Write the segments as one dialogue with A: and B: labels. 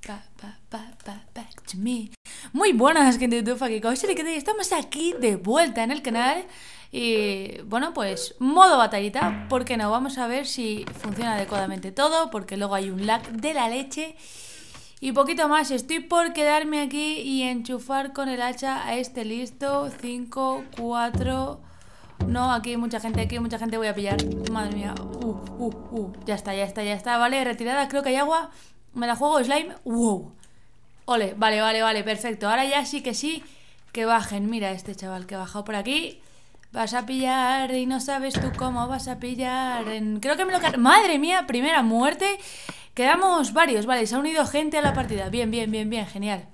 A: Pa back to me. Muy buenas gente de YouTube, aquí que estamos aquí de vuelta en el canal y bueno pues modo batallita porque no vamos a ver si funciona adecuadamente todo porque luego hay un lag de la leche y poquito más, estoy por quedarme aquí y enchufar con el hacha a este listo 5, 4... No, aquí hay mucha gente, aquí mucha gente, voy a pillar Madre mía, uh, uh, uh, ya está, ya está, ya está Vale, retirada, creo que hay agua me la juego slime, wow. Ole, vale, vale, vale, perfecto. Ahora ya sí que sí, que bajen. Mira este chaval que ha bajado por aquí. Vas a pillar y no sabes tú cómo vas a pillar. En... Creo que me lo... Madre mía, primera muerte. Quedamos varios, vale, se ha unido gente a la partida. Bien, bien, bien, bien, genial.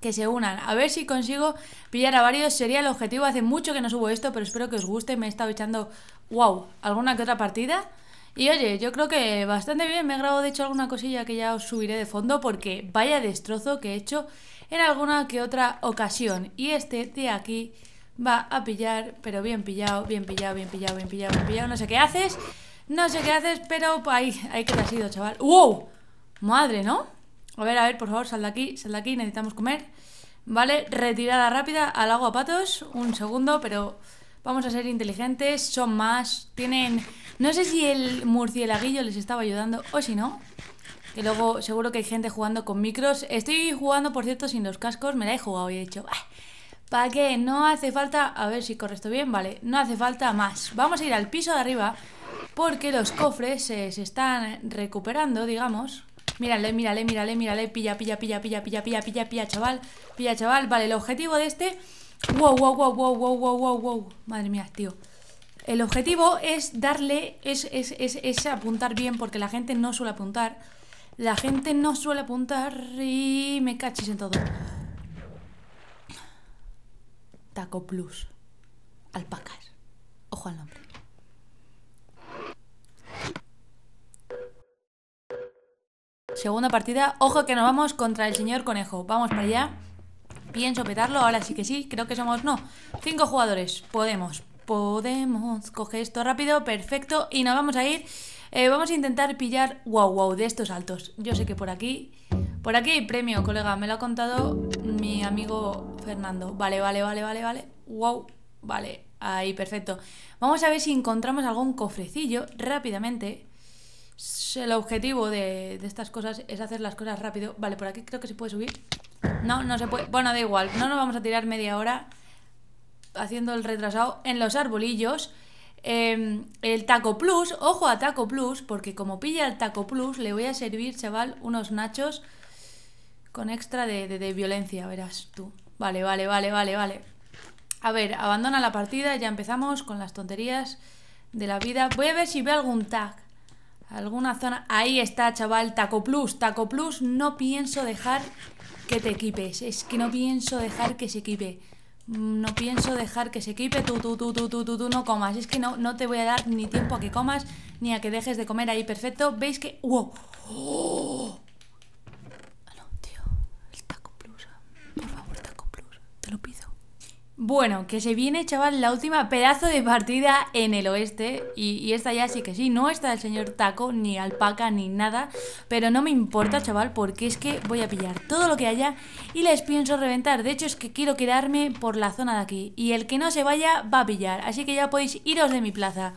A: Que se unan. A ver si consigo pillar a varios. Sería el objetivo. Hace mucho que no subo esto, pero espero que os guste. Me he estado echando, wow, alguna que otra partida. Y oye, yo creo que bastante bien. Me he grabado de hecho alguna cosilla que ya os subiré de fondo porque vaya destrozo que he hecho en alguna que otra ocasión. Y este de aquí va a pillar, pero bien pillado, bien pillado, bien pillado, bien pillado, bien pillado. No sé qué haces, no sé qué haces, pero ahí, ahí que te has ido, chaval. ¡Wow! Madre, ¿no? A ver, a ver, por favor, sal de aquí, sal de aquí, necesitamos comer. Vale, retirada rápida al agua patos. Un segundo, pero vamos a ser inteligentes, son más, tienen... No sé si el murcielaguillo les estaba ayudando o si no. Que luego seguro que hay gente jugando con micros. Estoy jugando, por cierto, sin los cascos. Me la he jugado y he dicho... Ah, ¿Para qué? No hace falta... A ver si corre esto bien. Vale, no hace falta más. Vamos a ir al piso de arriba porque los cofres se, se están recuperando, digamos. Mírale, mírale, mírale, mírale. Pilla, pilla, pilla, pilla, pilla, pilla, pilla, pilla, chaval. Pilla, chaval. Vale, el objetivo de este Wow, wow, wow, wow, wow, wow, wow, wow. Madre mía, tío. El objetivo es darle, es, es, es, apuntar bien, porque la gente no suele apuntar. La gente no suele apuntar y me cachis en todo. Taco Plus. Alpacas. Ojo al nombre. Segunda partida. Ojo que nos vamos contra el señor conejo. Vamos para allá. Pienso petarlo, ahora sí que sí, creo que somos no. Cinco jugadores, podemos, podemos. Coge esto rápido, perfecto. Y nos vamos a ir. Eh, vamos a intentar pillar wow wow de estos altos. Yo sé que por aquí. Por aquí hay premio, colega. Me lo ha contado mi amigo Fernando. Vale, vale, vale, vale, vale. Wow. Vale, ahí, perfecto. Vamos a ver si encontramos algún cofrecillo rápidamente. El objetivo de estas cosas es hacer las cosas rápido. Vale, por aquí creo que se puede subir. No, no se puede. Bueno, da igual. No nos vamos a tirar media hora haciendo el retrasado en los arbolillos. Em, el Taco Plus, ojo a Taco Plus, porque como pilla el Taco Plus, le voy a servir, chaval, unos nachos con extra de, violencia, verás tú. Vale, vale, vale, vale, vale. A ver, abandona la partida, ya empezamos con las tonterías de la vida. Voy a ver si ve algún tag. Alguna zona. Ahí está, chaval. Taco Plus. Taco Plus. No pienso dejar que te equipes. Es que no pienso dejar que se equipe. Mm, no pienso dejar que se equipe. Tú, tú, tú, tú, tú, tú, tú no comas. Es que no, no te voy a dar ni tiempo a que comas, ni a que dejes de comer ahí. Perfecto. ¿Veis que... ¡Wow! Bueno, que se viene, chaval, la última pedazo de partida en el oeste. Y, esta ya sí que sí, no está el señor Taco, ni alpaca, ni nada. Pero no me importa, chaval, porque es que voy a pillar todo lo que haya y les pienso reventar. De hecho, es que quiero quedarme por la zona de aquí. Y el que no se vaya, va a pillar. Así que ya podéis iros de mi plaza.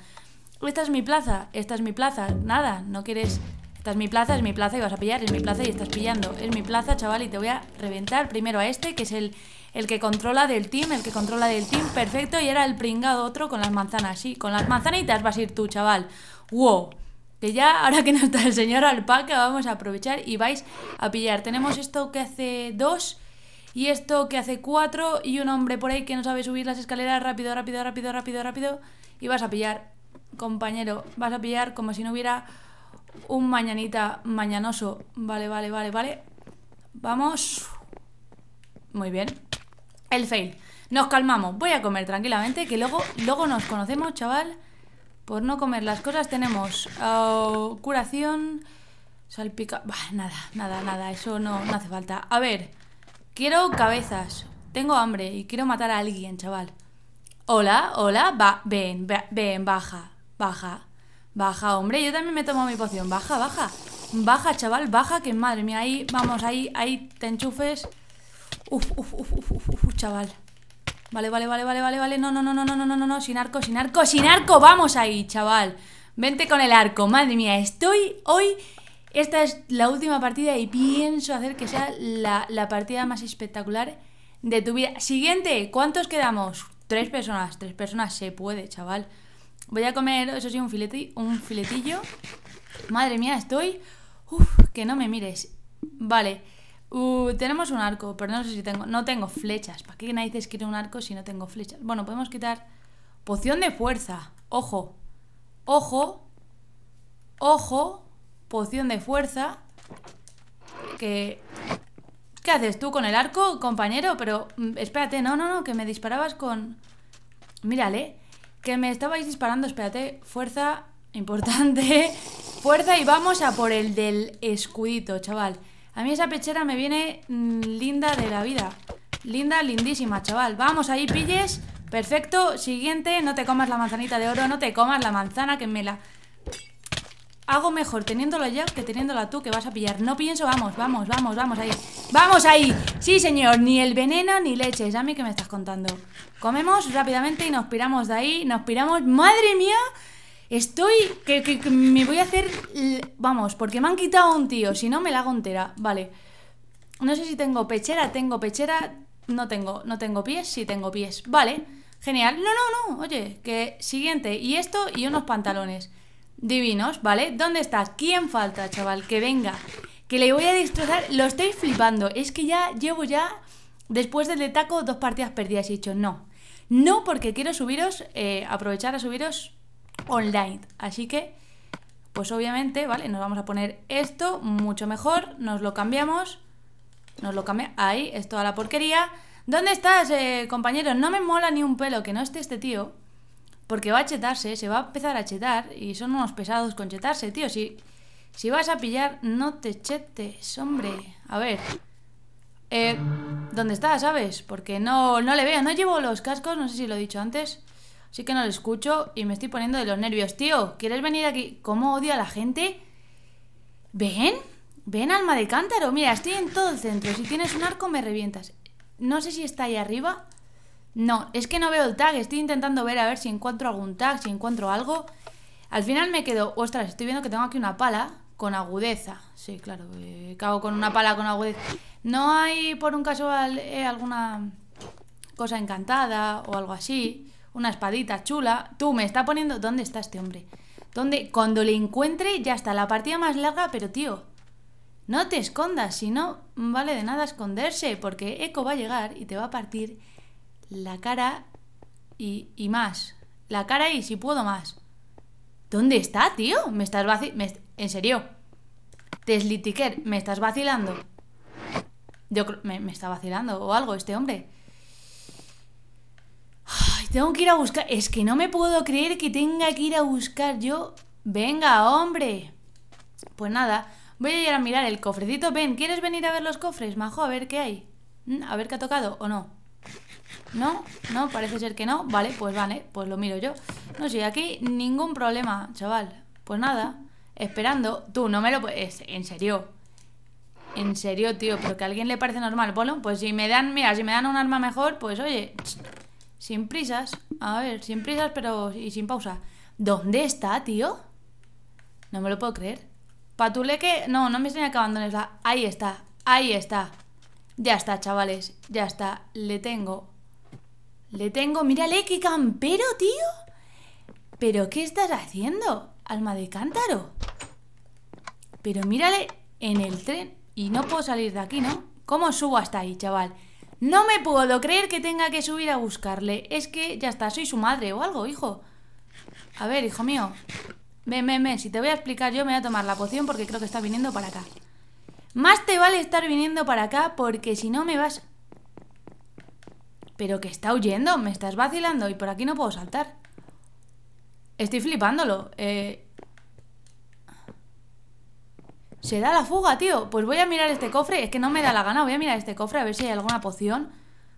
A: Esta es mi plaza, esta es mi plaza. Nada, no quieres... Esta es mi plaza, es mi plaza y vas a pillar, es mi plaza y estás pillando. Es mi plaza, chaval, y te voy a reventar primero a este, que es el el que controla del team, el que controla del team, perfecto, y era el pringado otro con las manzanas, sí, con las manzanitas vas a ir tú, chaval. ¡Wow! Que ya, ahora que no está el señor alpaca, vamos a aprovechar y vais a pillar. Tenemos esto que hace dos y esto que hace cuatro y un hombre por ahí que no sabe subir las escaleras rápido, rápido, rápido, rápido, rápido. Y vas a pillar, compañero, vas a pillar como si no hubiera un mañanita mañanoso. Vale, vale, vale, vale. Vamos. Muy bien. El fail. Nos calmamos. Voy a comer tranquilamente, que luego, luego nos conocemos, chaval. Por no comer las cosas tenemos oh, curación, salpica... nada, nada, nada, eso no, hace falta. A ver, quiero cabezas. Tengo hambre y quiero matar a alguien, chaval. Hola, hola, va, ven, ven, baja, baja, baja, hombre, yo también me tomo mi poción, baja, baja, baja, chaval, baja, que madre mía, ahí, vamos, ahí, ahí te enchufes. Uf, uf, uf, uf, uf, uf, chaval. Vale, vale, vale, vale, vale, vale. No, no, no, no, no, no, no, no, no. Sin arco, sin arco, sin arco. Vamos ahí, chaval. Vente con el arco. Madre mía, estoy hoy. Esta es la última partida y pienso hacer que sea la, partida más espectacular de tu vida. Siguiente, ¿cuántos quedamos? Tres personas, tres personas se puede, chaval. Voy a comer, eso sí, un, filete, un filetillo. Madre mía, estoy. Uf, que no me mires. Vale. Uh, tenemos un arco, pero no sé si tengo. No tengo flechas. ¿Para qué narices quiero un arco si no tengo flechas? Bueno, podemos quitar. Poción de fuerza. Ojo. Ojo. Ojo. Poción de fuerza. Que. ¿Qué haces tú con el arco, compañero? Pero mm, espérate, no, no, no, que me disparabas con. Mírale. Que me estabais disparando, espérate. Fuerza importante. Fuerza y vamos a por el del escudito, chaval. A mí esa pechera me viene mm, linda de la vida. Linda, lindísima, chaval. Vamos ahí, pilles. Perfecto. Siguiente, no te comas la manzanita de oro, no te comas la manzana que me la... Hago mejor teniéndolo ya que teniéndola tú que vas a pillar. No pienso, vamos, vamos, vamos, vamos ahí. ¡Vamos ahí! Sí, señor, ni el veneno ni leches. A mí que me estás contando. Comemos rápidamente y nos piramos de ahí. Nos piramos. ¡Madre mía! Estoy. Que, me voy a hacer. Vamos, porque me han quitado un tío. Si no, me la hago entera. Vale. No sé si tengo pechera, tengo pechera. No tengo, no tengo pies, sí tengo pies. Vale, genial. No, no, no. Oye, que siguiente. Y esto y unos pantalones. Divinos, ¿vale? ¿Dónde está ¿Quién falta, chaval? Que venga. Que le voy a destrozar. Lo estoy flipando. Es que ya llevo ya, después del taco, dos partidas perdidas. Y he dicho, no. No, porque quiero subiros, eh, aprovechar a subiros online. Así que, pues obviamente, ¿vale? Nos vamos a poner esto mucho mejor, nos lo cambiamos, nos lo cambia ahí, es toda la porquería. ¿Dónde estás, eh, compañero? No me mola ni un pelo que no esté este tío, porque va a chetarse, se va a empezar a chetar, y son unos pesados con chetarse, tío, si... Si vas a pillar, no te chetes, hombre. A ver. Eh, ¿Dónde estás, sabes? Porque no, no le veo. No llevo los cascos, no sé si lo he dicho antes. Sí que no lo escucho y me estoy poniendo de los nervios. Tío, ¿quieres venir aquí? ¿Cómo odio a la gente? ¿Ven? ¿Ven, alma de cántaro? Mira, estoy en todo el centro. Si tienes un arco, me revientas. No sé si está ahí arriba. No, es que no veo el tag. Estoy intentando ver a ver si encuentro algún tag, si encuentro algo. Al final me quedo... Ostras, estoy viendo que tengo aquí una pala con agudeza. Sí, claro, eh, cago con una pala con agudeza. ¿No hay por un casual eh, alguna cosa encantada o algo así? una espadita chula. Tú me está poniendo... ¿Dónde está este hombre? ¿Dónde? Cuando le encuentre ya está la partida más larga, pero tío, no te escondas, si no vale de nada esconderse, porque Eco va a llegar y te va a partir la cara y, más. La cara y si puedo más. ¿Dónde está, tío? Me estás vacilando. en serio. Teslitiker, me estás vacilando. Yo creo me, me está vacilando o algo este hombre. Tengo que ir a buscar. Es que no me puedo creer que tenga que ir a buscar yo. Venga, hombre. Pues nada, voy a ir a mirar el cofrecito. Ven, ¿quieres venir a ver los cofres, majo? A ver qué hay. Mm, a ver qué ha tocado o no. No, no, parece ser que no. Vale, pues vale, pues lo miro yo. No sé, aquí ningún problema, chaval. Pues nada, esperando. Tú, no me lo puedes. En serio. En serio, tío, porque a alguien le parece normal. Bueno, pues si me dan, mira, si me dan un arma mejor, pues oye, sin prisas. A ver, sin prisas, pero y sin pausa. ¿Dónde está, tío? No me lo puedo creer. Patuleque. No, no me estoy que abandones la. Ahí está. Ahí está. Ya está, chavales. Ya está. Le tengo. Le tengo. Mírale, qué campero, tío. ¿Pero qué estás haciendo? Alma de cántaro. Pero mírale en el tren. Y no puedo salir de aquí, ¿no? ¿Cómo subo hasta ahí, chaval? No me puedo creer que tenga que subir a buscarle. Es que ya está, soy su madre o algo, hijo. A ver, hijo mío. Ven, ven, ven. Si te voy a explicar yo, me voy a tomar la poción porque creo que está viniendo para acá. Más te vale estar viniendo para acá porque si no me vas... Pero que está huyendo, me estás vacilando y por aquí no puedo saltar. Estoy flipándolo. Eh, se da la fuga, tío. Pues voy a mirar este cofre. Es que no me da la gana. Voy a mirar este cofre a ver si hay alguna poción.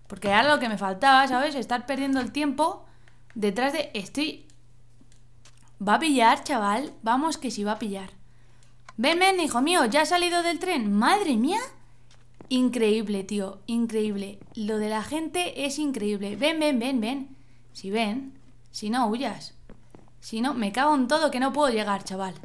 A: Porque era lo que me faltaba, ¿sabes? Estar perdiendo el tiempo detrás de... Estoy... Va a pillar, chaval. Vamos que sí va a pillar. Ven, ven, hijo mío. Ya ha salido del tren. Madre mía. Increíble, tío. Increíble. Lo de la gente es increíble. Ven, ven, ven, ven. Si ven. Si no, huyas. Si no, me cago en todo que no puedo llegar, chaval.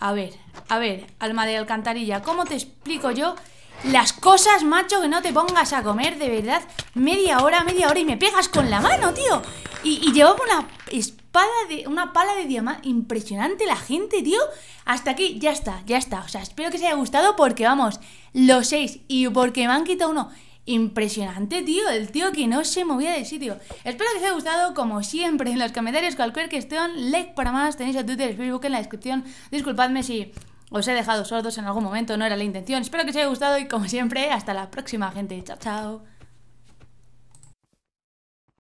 A: A ver, a ver, alma de alcantarilla, ¿cómo te explico yo las cosas, macho, que no te pongas a comer, de verdad? Media hora, media hora y me pegas con la mano, tío. Y, llevamos una espada de. una pala de diamante. Impresionante la gente, tío. Hasta aquí, ya está, ya está. O sea, espero que os haya gustado porque vamos, los seis y porque me han quitado uno impresionante, tío. El tío que no se movía de sitio. Espero que os haya gustado, como siempre, en los comentarios. Cualquier cuestión, like para más. Tenéis a Twitter y Facebook en la descripción. Disculpadme si os he dejado sordos en algún momento, no era la intención. Espero que os haya gustado y, como siempre, hasta la próxima, gente. Chao, chao.